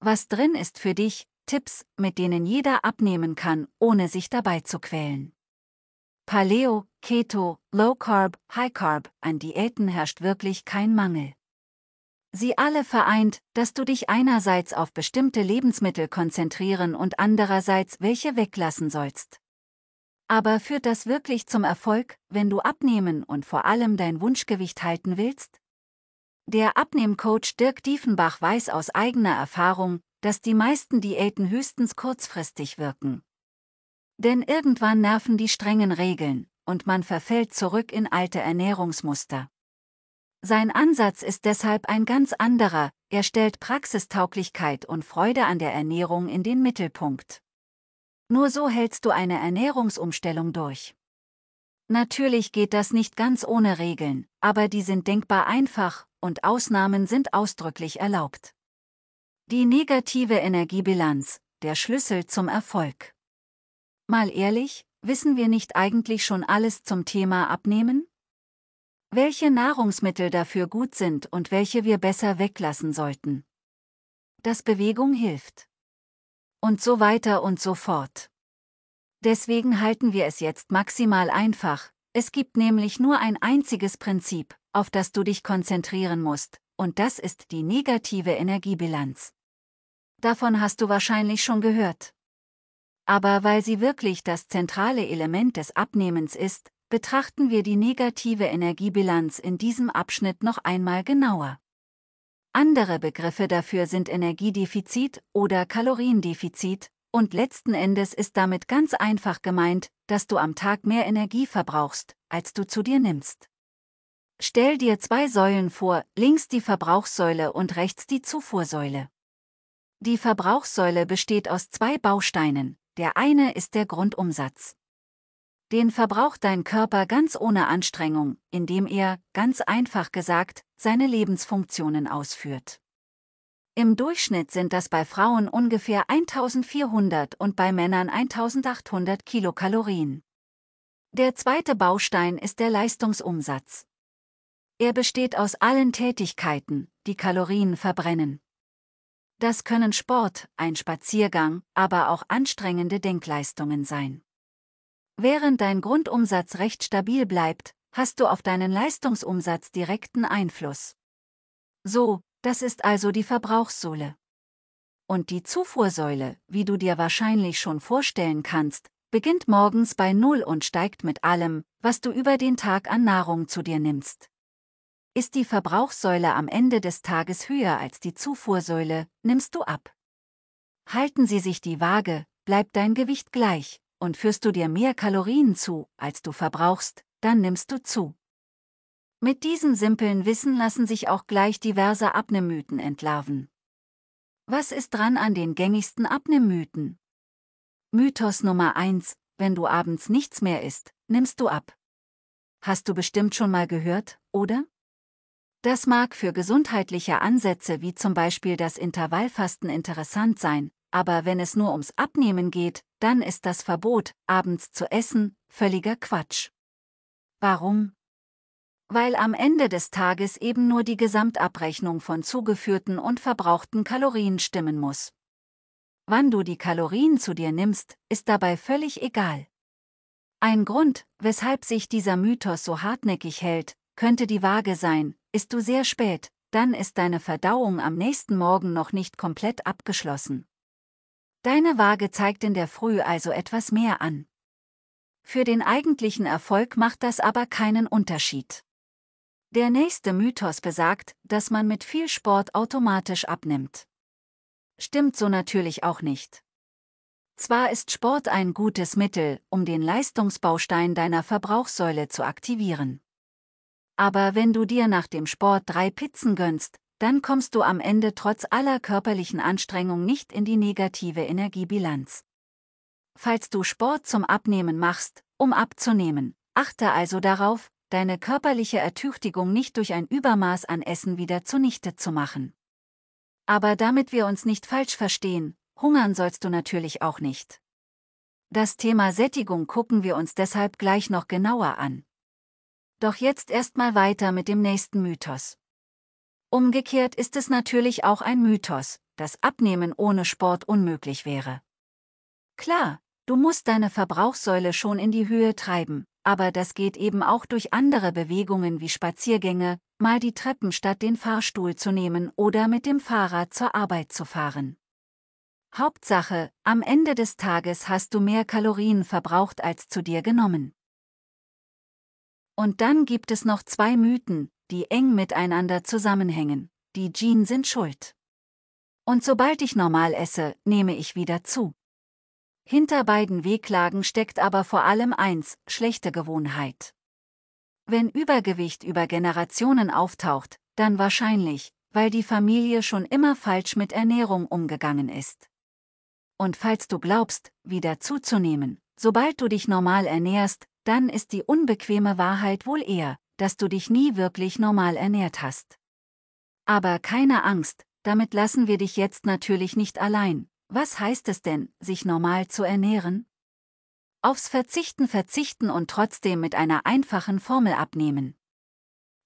Was drin ist für dich, Tipps, mit denen jeder abnehmen kann, ohne sich dabei zu quälen. Paleo, Keto, Low Carb, High Carb, an Diäten herrscht wirklich kein Mangel. Sie alle vereint, dass du dich einerseits auf bestimmte Lebensmittel konzentrieren und andererseits welche weglassen sollst. Aber führt das wirklich zum Erfolg, wenn du abnehmen und vor allem dein Wunschgewicht halten willst? Der Abnehmcoach Dirk Diefenbach weiß aus eigener Erfahrung, dass die meisten Diäten höchstens kurzfristig wirken. Denn irgendwann nerven die strengen Regeln und man verfällt zurück in alte Ernährungsmuster. Sein Ansatz ist deshalb ein ganz anderer, er stellt Praxistauglichkeit und Freude an der Ernährung in den Mittelpunkt. Nur so hältst du eine Ernährungsumstellung durch. Natürlich geht das nicht ganz ohne Regeln, aber die sind denkbar einfach und Ausnahmen sind ausdrücklich erlaubt. Die negative Energiebilanz, der Schlüssel zum Erfolg. Mal ehrlich, wissen wir nicht eigentlich schon alles zum Thema Abnehmen? Welche Nahrungsmittel dafür gut sind und welche wir besser weglassen sollten. Dass Bewegung hilft. Und so weiter und so fort. Deswegen halten wir es jetzt maximal einfach. Es gibt nämlich nur ein einziges Prinzip, auf das du dich konzentrieren musst, und das ist die negative Energiebilanz. Davon hast du wahrscheinlich schon gehört. Aber weil sie wirklich das zentrale Element des Abnehmens ist, betrachten wir die negative Energiebilanz in diesem Abschnitt noch einmal genauer. Andere Begriffe dafür sind Energiedefizit oder Kaloriendefizit, und letzten Endes ist damit ganz einfach gemeint, dass du am Tag mehr Energie verbrauchst, als du zu dir nimmst. Stell dir zwei Säulen vor, links die Verbrauchssäule und rechts die Zufuhrsäule. Die Verbrauchssäule besteht aus zwei Bausteinen, der eine ist der Grundumsatz. Den verbraucht dein Körper ganz ohne Anstrengung, indem er, ganz einfach gesagt, seine Lebensfunktionen ausführt. Im Durchschnitt sind das bei Frauen ungefähr 1400 und bei Männern 1800 Kilokalorien. Der zweite Baustein ist der Leistungsumsatz. Er besteht aus allen Tätigkeiten, die Kalorien verbrennen. Das können Sport, ein Spaziergang, aber auch anstrengende Denkleistungen sein. Während dein Grundumsatz recht stabil bleibt, hast du auf deinen Leistungsumsatz direkten Einfluss. So, das ist also die Verbrauchssäule. Und die Zufuhrsäule, wie du dir wahrscheinlich schon vorstellen kannst, beginnt morgens bei Null und steigt mit allem, was du über den Tag an Nahrung zu dir nimmst. Ist die Verbrauchssäule am Ende des Tages höher als die Zufuhrsäule, nimmst du ab. Halten sie sich die Waage, bleibt dein Gewicht gleich, und führst du dir mehr Kalorien zu, als du verbrauchst, dann nimmst du zu. Mit diesem simpeln Wissen lassen sich auch gleich diverse Abnehmmythen entlarven. Was ist dran an den gängigsten Abnehmmythen? Mythos Nummer 1. Wenn du abends nichts mehr isst, nimmst du ab. Hast du bestimmt schon mal gehört, oder? Das mag für gesundheitliche Ansätze wie zum Beispiel das Intervallfasten interessant sein, aber wenn es nur ums Abnehmen geht, dann ist das Verbot, abends zu essen, völliger Quatsch. Warum? weil am Ende des Tages eben nur die Gesamtabrechnung von zugeführten und verbrauchten Kalorien stimmen muss. Wann du die Kalorien zu dir nimmst, ist dabei völlig egal. Ein Grund, weshalb sich dieser Mythos so hartnäckig hält, könnte die Waage sein, ist du sehr spät, dann ist deine Verdauung am nächsten Morgen noch nicht komplett abgeschlossen. Deine Waage zeigt in der Früh also etwas mehr an. Für den eigentlichen Erfolg macht das aber keinen Unterschied. Der nächste Mythos besagt, dass man mit viel Sport automatisch abnimmt. Stimmt so natürlich auch nicht. Zwar ist Sport ein gutes Mittel, um den Leistungsbaustein deiner Verbrauchssäule zu aktivieren. Aber wenn du dir nach dem Sport drei Pizzen gönnst, dann kommst du am Ende trotz aller körperlichen Anstrengung nicht in die negative Energiebilanz. Falls du Sport zum Abnehmen machst, um abzunehmen, achte also darauf, deine körperliche Ertüchtigung nicht durch ein Übermaß an Essen wieder zunichte zu machen. Aber damit wir uns nicht falsch verstehen, hungern sollst du natürlich auch nicht. Das Thema Sättigung gucken wir uns deshalb gleich noch genauer an. Doch jetzt erstmal weiter mit dem nächsten Mythos. Umgekehrt ist es natürlich auch ein Mythos, dass Abnehmen ohne Sport unmöglich wäre. Klar, du musst deine Verbrauchssäule schon in die Höhe treiben, aber das geht eben auch durch andere Bewegungen wie Spaziergänge, mal die Treppen statt den Fahrstuhl zu nehmen oder mit dem Fahrrad zur Arbeit zu fahren. Hauptsache, am Ende des Tages hast du mehr Kalorien verbraucht als zu dir genommen. Und dann gibt es noch zwei Mythen, die eng miteinander zusammenhängen. Die Jeans sind schuld. Und sobald ich normal esse, nehme ich wieder zu. Hinter beiden Wehklagen steckt aber vor allem eins, schlechte Gewohnheit. Wenn Übergewicht über Generationen auftaucht, dann wahrscheinlich, weil die Familie schon immer falsch mit Ernährung umgegangen ist. Und falls du glaubst, wieder zuzunehmen, sobald du dich normal ernährst, dann ist die unbequeme Wahrheit wohl eher, dass du dich nie wirklich normal ernährt hast. Aber keine Angst, damit lassen wir dich jetzt natürlich nicht allein, was heißt es denn, sich normal zu ernähren? Aufs Verzichten verzichten und trotzdem mit einer einfachen Formel abnehmen.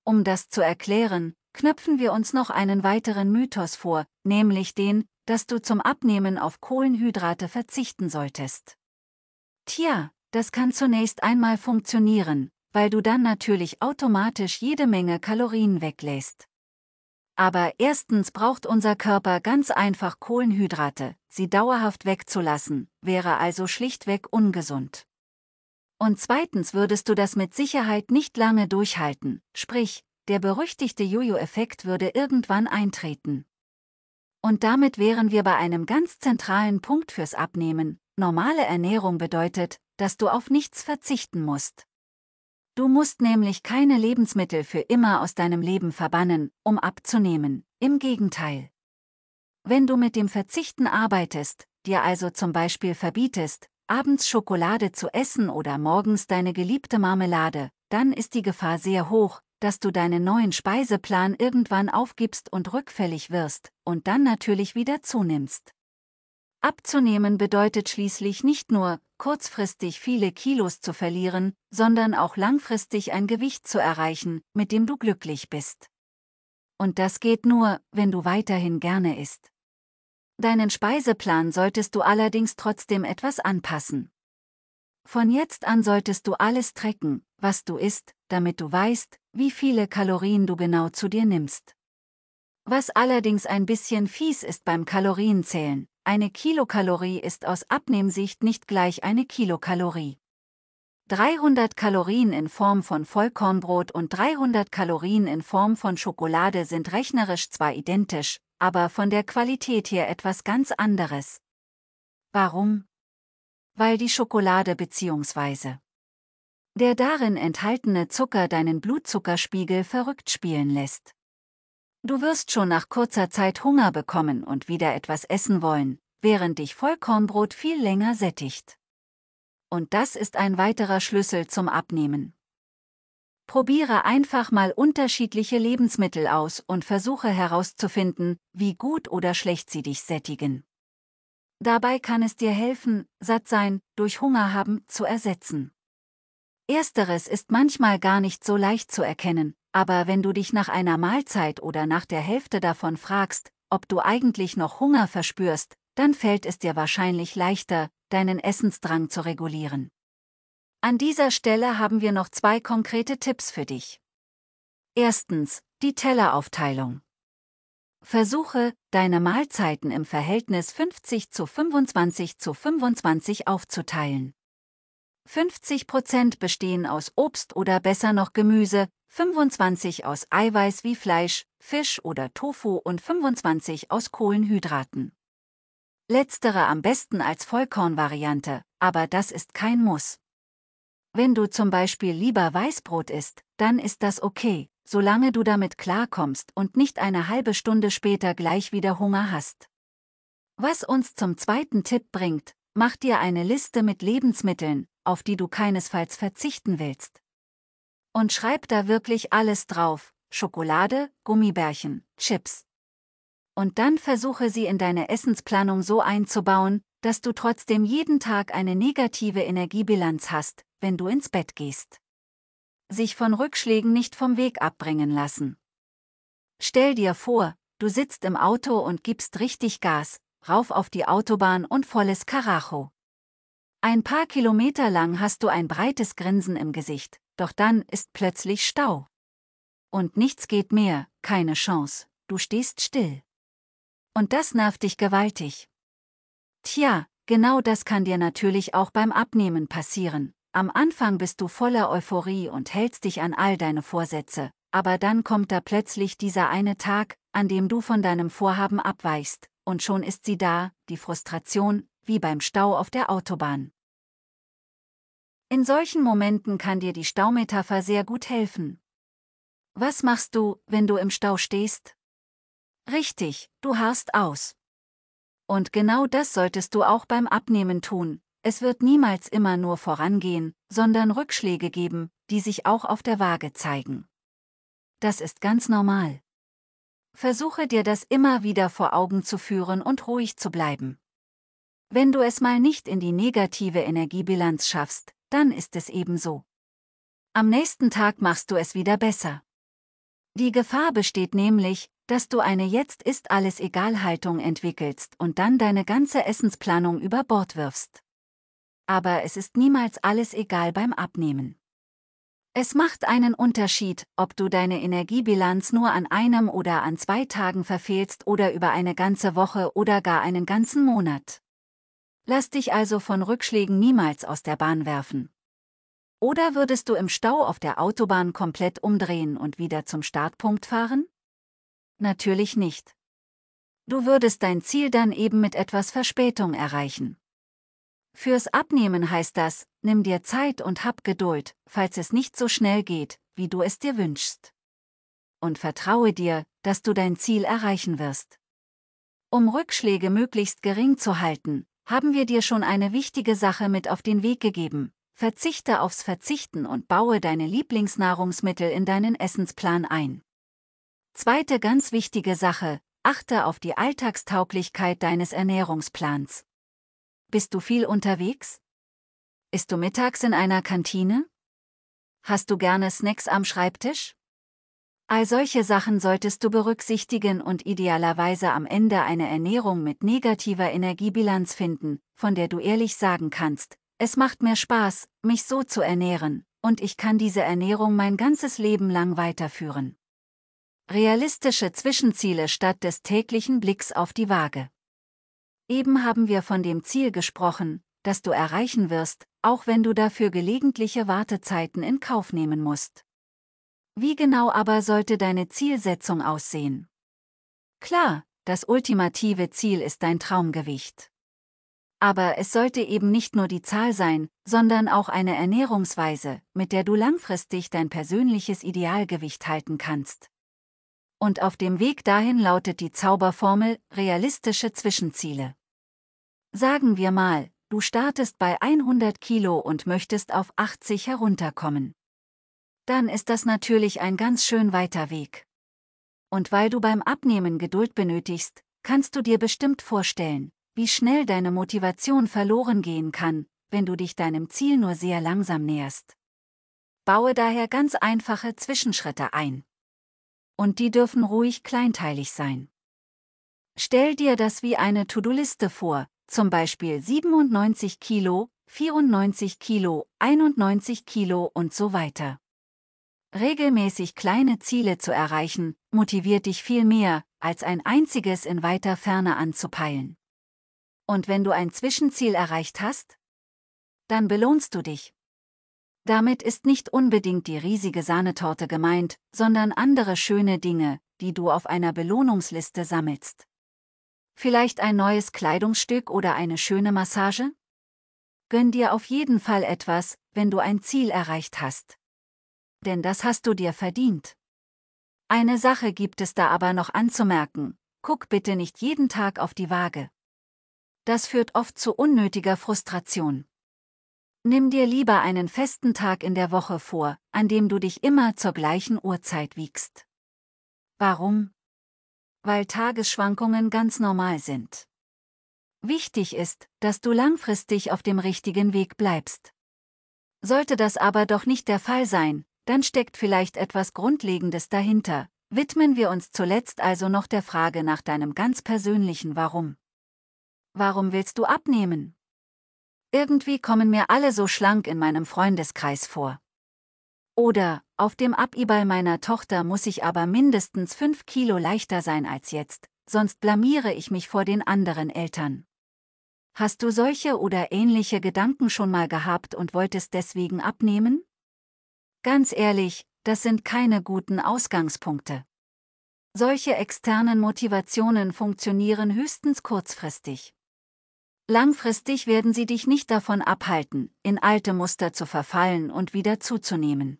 Um das zu erklären, knöpfen wir uns noch einen weiteren Mythos vor, nämlich den, dass du zum Abnehmen auf Kohlenhydrate verzichten solltest. Tja, das kann zunächst einmal funktionieren, weil du dann natürlich automatisch jede Menge Kalorien weglässt. Aber erstens braucht unser Körper ganz einfach Kohlenhydrate, sie dauerhaft wegzulassen, wäre also schlichtweg ungesund. Und zweitens würdest du das mit Sicherheit nicht lange durchhalten, sprich, der berüchtigte Jojo-Effekt würde irgendwann eintreten. Und damit wären wir bei einem ganz zentralen Punkt fürs Abnehmen. Normale Ernährung bedeutet, dass du auf nichts verzichten musst. Du musst nämlich keine Lebensmittel für immer aus deinem Leben verbannen, um abzunehmen, im Gegenteil. Wenn du mit dem Verzichten arbeitest, dir also zum Beispiel verbietest, abends Schokolade zu essen oder morgens deine geliebte Marmelade, dann ist die Gefahr sehr hoch, dass du deinen neuen Speiseplan irgendwann aufgibst und rückfällig wirst und dann natürlich wieder zunimmst. Abzunehmen bedeutet schließlich nicht nur, kurzfristig viele Kilos zu verlieren, sondern auch langfristig ein Gewicht zu erreichen, mit dem du glücklich bist. Und das geht nur, wenn du weiterhin gerne isst. Deinen Speiseplan solltest du allerdings trotzdem etwas anpassen. Von jetzt an solltest du alles trecken, was du isst, damit du weißt, wie viele Kalorien du genau zu dir nimmst. Was allerdings ein bisschen fies ist beim Kalorienzählen, eine Kilokalorie ist aus Abnehmsicht nicht gleich eine Kilokalorie. 300 Kalorien in Form von Vollkornbrot und 300 Kalorien in Form von Schokolade sind rechnerisch zwar identisch, aber von der Qualität her etwas ganz anderes. Warum? Weil die Schokolade bzw. der darin enthaltene Zucker deinen Blutzuckerspiegel verrückt spielen lässt. Du wirst schon nach kurzer Zeit Hunger bekommen und wieder etwas essen wollen, während dich Vollkornbrot viel länger sättigt. Und das ist ein weiterer Schlüssel zum Abnehmen. Probiere einfach mal unterschiedliche Lebensmittel aus und versuche herauszufinden, wie gut oder schlecht sie dich sättigen. Dabei kann es dir helfen, satt sein durch Hunger haben zu ersetzen. Ersteres ist manchmal gar nicht so leicht zu erkennen, aber wenn du dich nach einer Mahlzeit oder nach der Hälfte davon fragst, ob du eigentlich noch Hunger verspürst, dann fällt es dir wahrscheinlich leichter, deinen Essensdrang zu regulieren. An dieser Stelle haben wir noch zwei konkrete Tipps für dich. Erstens, die Telleraufteilung. Versuche, deine Mahlzeiten im Verhältnis 50 zu 25 zu 25 aufzuteilen. 50% Prozent bestehen aus Obst oder besser noch Gemüse, 25 aus Eiweiß wie Fleisch, Fisch oder Tofu und 25 aus Kohlenhydraten. Letztere am besten als Vollkornvariante, aber das ist kein Muss. Wenn du zum Beispiel lieber Weißbrot isst, dann ist das okay, solange du damit klarkommst und nicht eine halbe Stunde später gleich wieder Hunger hast. Was uns zum zweiten Tipp bringt, mach dir eine Liste mit Lebensmitteln, auf die du keinesfalls verzichten willst. Und schreib da wirklich alles drauf, Schokolade, Gummibärchen, Chips. Und dann versuche sie in deine Essensplanung so einzubauen, dass du trotzdem jeden Tag eine negative Energiebilanz hast, wenn du ins Bett gehst. Sich von Rückschlägen nicht vom Weg abbringen lassen. Stell dir vor, du sitzt im Auto und gibst richtig Gas, rauf auf die Autobahn und volles Karacho. Ein paar Kilometer lang hast du ein breites Grinsen im Gesicht, doch dann ist plötzlich Stau. Und nichts geht mehr, keine Chance, du stehst still. Und das nervt dich gewaltig. Tja, genau das kann dir natürlich auch beim Abnehmen passieren. Am Anfang bist du voller Euphorie und hältst dich an all deine Vorsätze, aber dann kommt da plötzlich dieser eine Tag, an dem du von deinem Vorhaben abweichst, und schon ist sie da, die Frustration, wie beim Stau auf der Autobahn. In solchen Momenten kann dir die Staumetapher sehr gut helfen. Was machst du, wenn du im Stau stehst? Richtig, du harst aus. Und genau das solltest du auch beim Abnehmen tun. Es wird niemals immer nur vorangehen, sondern Rückschläge geben, die sich auch auf der Waage zeigen. Das ist ganz normal. Versuche dir das immer wieder vor Augen zu führen und ruhig zu bleiben. Wenn du es mal nicht in die negative Energiebilanz schaffst, dann ist es eben so. Am nächsten Tag machst du es wieder besser. Die Gefahr besteht nämlich, dass du eine Jetzt ist alles egal Haltung entwickelst und dann deine ganze Essensplanung über Bord wirfst. Aber es ist niemals alles egal beim Abnehmen. Es macht einen Unterschied, ob du deine Energiebilanz nur an einem oder an zwei Tagen verfehlst oder über eine ganze Woche oder gar einen ganzen Monat. Lass dich also von Rückschlägen niemals aus der Bahn werfen. Oder würdest du im Stau auf der Autobahn komplett umdrehen und wieder zum Startpunkt fahren? Natürlich nicht. Du würdest dein Ziel dann eben mit etwas Verspätung erreichen. Fürs Abnehmen heißt das, nimm dir Zeit und hab Geduld, falls es nicht so schnell geht, wie du es dir wünschst. Und vertraue dir, dass du dein Ziel erreichen wirst. Um Rückschläge möglichst gering zu halten, haben wir dir schon eine wichtige Sache mit auf den Weg gegeben. Verzichte aufs Verzichten und baue deine Lieblingsnahrungsmittel in deinen Essensplan ein. Zweite ganz wichtige Sache, achte auf die Alltagstauglichkeit deines Ernährungsplans. Bist du viel unterwegs? Isst du mittags in einer Kantine? Hast du gerne Snacks am Schreibtisch? All solche Sachen solltest du berücksichtigen und idealerweise am Ende eine Ernährung mit negativer Energiebilanz finden, von der du ehrlich sagen kannst, es macht mir Spaß, mich so zu ernähren, und ich kann diese Ernährung mein ganzes Leben lang weiterführen. Realistische Zwischenziele statt des täglichen Blicks auf die Waage. Eben haben wir von dem Ziel gesprochen, das du erreichen wirst, auch wenn du dafür gelegentliche Wartezeiten in Kauf nehmen musst. Wie genau aber sollte deine Zielsetzung aussehen? Klar, das ultimative Ziel ist dein Traumgewicht. Aber es sollte eben nicht nur die Zahl sein, sondern auch eine Ernährungsweise, mit der du langfristig dein persönliches Idealgewicht halten kannst. Und auf dem Weg dahin lautet die Zauberformel realistische Zwischenziele. Sagen wir mal, du startest bei 100 Kilo und möchtest auf 80 herunterkommen dann ist das natürlich ein ganz schön weiter Weg. Und weil du beim Abnehmen Geduld benötigst, kannst du dir bestimmt vorstellen, wie schnell deine Motivation verloren gehen kann, wenn du dich deinem Ziel nur sehr langsam näherst. Baue daher ganz einfache Zwischenschritte ein. Und die dürfen ruhig kleinteilig sein. Stell dir das wie eine To-Do-Liste vor, zum Beispiel 97 Kilo, 94 Kilo, 91 Kilo und so weiter. Regelmäßig kleine Ziele zu erreichen, motiviert dich viel mehr, als ein einziges in weiter Ferne anzupeilen. Und wenn du ein Zwischenziel erreicht hast, dann belohnst du dich. Damit ist nicht unbedingt die riesige Sahnetorte gemeint, sondern andere schöne Dinge, die du auf einer Belohnungsliste sammelst. Vielleicht ein neues Kleidungsstück oder eine schöne Massage? Gönn dir auf jeden Fall etwas, wenn du ein Ziel erreicht hast denn das hast du dir verdient. Eine Sache gibt es da aber noch anzumerken, guck bitte nicht jeden Tag auf die Waage. Das führt oft zu unnötiger Frustration. Nimm dir lieber einen festen Tag in der Woche vor, an dem du dich immer zur gleichen Uhrzeit wiegst. Warum? Weil Tagesschwankungen ganz normal sind. Wichtig ist, dass du langfristig auf dem richtigen Weg bleibst. Sollte das aber doch nicht der Fall sein, dann steckt vielleicht etwas Grundlegendes dahinter. Widmen wir uns zuletzt also noch der Frage nach deinem ganz persönlichen Warum. Warum willst du abnehmen? Irgendwie kommen mir alle so schlank in meinem Freundeskreis vor. Oder, auf dem Abiball meiner Tochter muss ich aber mindestens fünf Kilo leichter sein als jetzt, sonst blamiere ich mich vor den anderen Eltern. Hast du solche oder ähnliche Gedanken schon mal gehabt und wolltest deswegen abnehmen? Ganz ehrlich, das sind keine guten Ausgangspunkte. Solche externen Motivationen funktionieren höchstens kurzfristig. Langfristig werden sie dich nicht davon abhalten, in alte Muster zu verfallen und wieder zuzunehmen.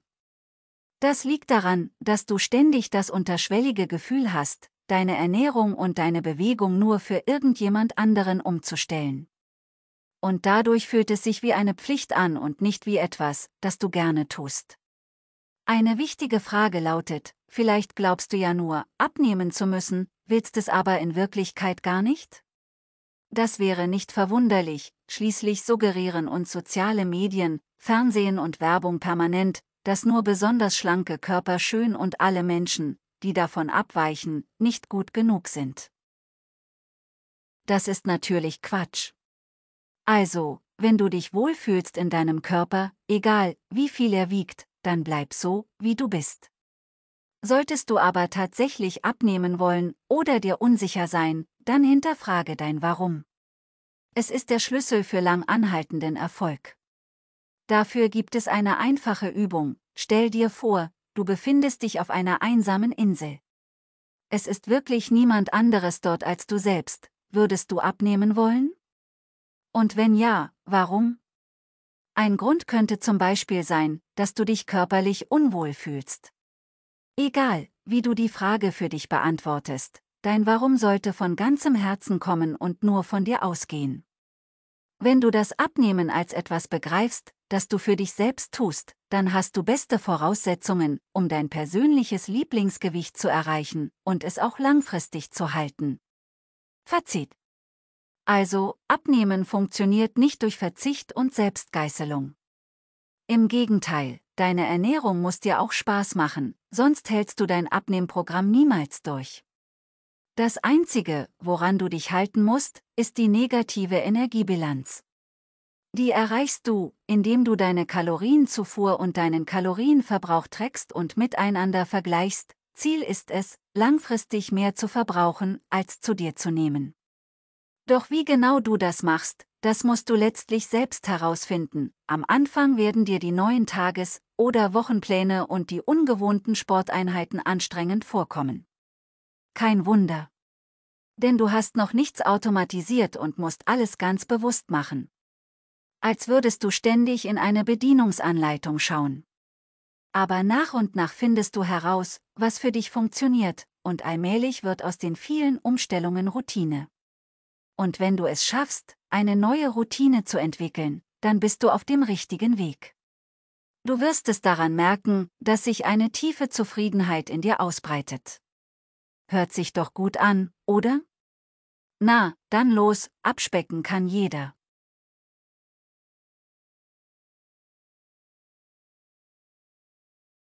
Das liegt daran, dass du ständig das unterschwellige Gefühl hast, deine Ernährung und deine Bewegung nur für irgendjemand anderen umzustellen. Und dadurch fühlt es sich wie eine Pflicht an und nicht wie etwas, das du gerne tust. Eine wichtige Frage lautet, vielleicht glaubst du ja nur, abnehmen zu müssen, willst es aber in Wirklichkeit gar nicht? Das wäre nicht verwunderlich, schließlich suggerieren uns soziale Medien, Fernsehen und Werbung permanent, dass nur besonders schlanke Körper schön und alle Menschen, die davon abweichen, nicht gut genug sind. Das ist natürlich Quatsch. Also, wenn du dich wohlfühlst in deinem Körper, egal wie viel er wiegt, dann bleib so, wie du bist. Solltest du aber tatsächlich abnehmen wollen oder dir unsicher sein, dann hinterfrage dein Warum. Es ist der Schlüssel für lang anhaltenden Erfolg. Dafür gibt es eine einfache Übung. Stell dir vor, du befindest dich auf einer einsamen Insel. Es ist wirklich niemand anderes dort als du selbst. Würdest du abnehmen wollen? Und wenn ja, warum? Ein Grund könnte zum Beispiel sein, dass du dich körperlich unwohl fühlst. Egal, wie du die Frage für dich beantwortest, dein Warum sollte von ganzem Herzen kommen und nur von dir ausgehen. Wenn du das Abnehmen als etwas begreifst, das du für dich selbst tust, dann hast du beste Voraussetzungen, um dein persönliches Lieblingsgewicht zu erreichen und es auch langfristig zu halten. Fazit. Also, Abnehmen funktioniert nicht durch Verzicht und Selbstgeißelung. Im Gegenteil, deine Ernährung muss dir auch Spaß machen, sonst hältst du dein Abnehmprogramm niemals durch. Das Einzige, woran du dich halten musst, ist die negative Energiebilanz. Die erreichst du, indem du deine Kalorienzufuhr und deinen Kalorienverbrauch trägst und miteinander vergleichst. Ziel ist es, langfristig mehr zu verbrauchen, als zu dir zu nehmen. Doch wie genau du das machst, das musst du letztlich selbst herausfinden. Am Anfang werden dir die neuen Tages- oder Wochenpläne und die ungewohnten Sporteinheiten anstrengend vorkommen. Kein Wunder. Denn du hast noch nichts automatisiert und musst alles ganz bewusst machen. Als würdest du ständig in eine Bedienungsanleitung schauen. Aber nach und nach findest du heraus, was für dich funktioniert, und allmählich wird aus den vielen Umstellungen Routine. Und wenn du es schaffst, eine neue Routine zu entwickeln, dann bist du auf dem richtigen Weg. Du wirst es daran merken, dass sich eine tiefe Zufriedenheit in dir ausbreitet. Hört sich doch gut an, oder? Na, dann los, abspecken kann jeder.